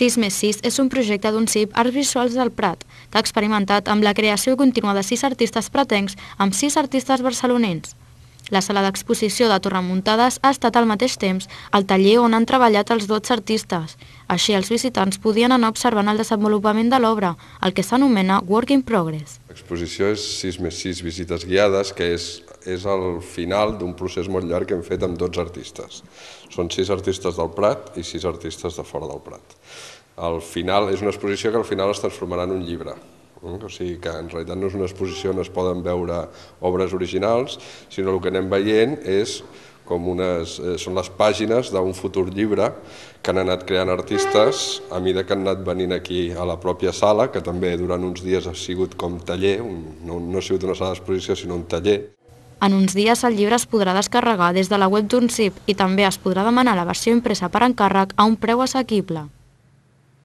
6 més 6 és un projecte d'un CIP Arts Visuals del Prat, que ha experimentat amb la creació contínua de 6 artistes pretencs amb 6 artistes barcelonins. La sala d'exposició de Torremuntades ha estat al mateix temps el taller on han treballat els 12 artistes. Així, els visitants podien anar observant el desenvolupament de l'obra, el que s'anomena Work in Progress. L'exposició és 6 més 6 visites guiades, que és, és el final d'un procés molt llarg que hem fet amb 12 artistes. Són 6 artistes del Prat i 6 artistes de fora del Prat. Al final, és una exposició que al final es transformarà en un llibre, Mm, o sigui que en realitat no és una exposició on es poden veure obres originals, sinó el que anem veient és com unes, eh, són les pàgines d'un futur llibre que han anat creant artistes a mida que han anat venint aquí a la pròpia sala, que també durant uns dies ha sigut com taller, un, no, no ha sigut una sala d'exposició sinó un taller. En uns dies el llibre es podrà descarregar des de la web d'UNCIP i també es podrà demanar la versió impresa per encàrrec a un preu assequible.